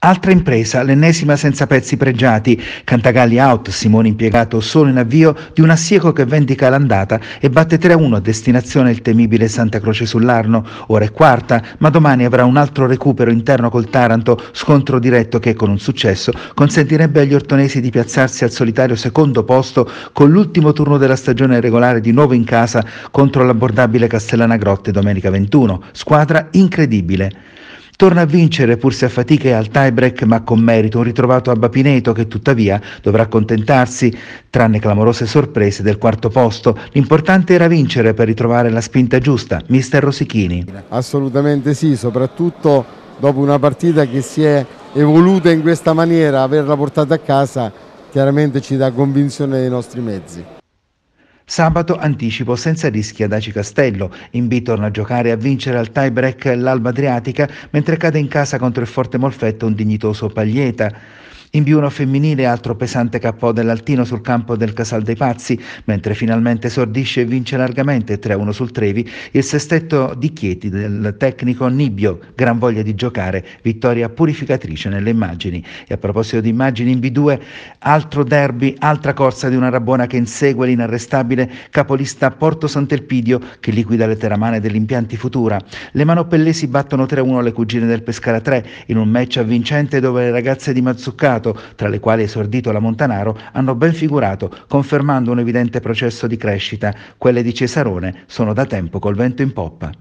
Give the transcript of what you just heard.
Altra impresa, l'ennesima senza pezzi pregiati, Cantagalli out, Simone impiegato solo in avvio di un assieco che vendica l'andata e batte 3-1 a destinazione il temibile Santa Croce sull'Arno, ora è quarta, ma domani avrà un altro recupero interno col Taranto, scontro diretto che con un successo consentirebbe agli ortonesi di piazzarsi al solitario secondo posto con l'ultimo turno della stagione regolare di nuovo in casa contro l'abbordabile Castellana Grotte domenica 21, squadra incredibile. Torna a vincere pur se a fatica e al break ma con merito un ritrovato Abba Pineto che tuttavia dovrà accontentarsi, tranne clamorose sorprese, del quarto posto. L'importante era vincere per ritrovare la spinta giusta, mister Rosichini. Assolutamente sì, soprattutto dopo una partita che si è evoluta in questa maniera, averla portata a casa chiaramente ci dà convinzione dei nostri mezzi. Sabato anticipo senza rischi ad Aci Castello. In B torna a giocare e a vincere al tie-break l'Alba Adriatica, mentre cade in casa contro il Forte Molfetto un dignitoso Paglieta. In B1 femminile altro pesante cappò dell'Altino sul campo del Casal dei Pazzi, mentre finalmente sordisce e vince largamente 3-1 sul Trevi il sestetto di Chieti del tecnico Nibbio, gran voglia di giocare, vittoria purificatrice nelle immagini. E a proposito di immagini in B2, altro derby, altra corsa di una Rabona che insegue l'inarrestabile capolista Porto Sant'Elpidio che liquida le teramane dell'impianti Futura. Le manopellesi battono 3-1 le cugine del Pescara 3 in un match avvincente dove le ragazze di Mazzuccato mercato, tra le quali esordito la Montanaro, hanno ben figurato, confermando un evidente processo di crescita. Quelle di Cesarone sono da tempo col vento in poppa.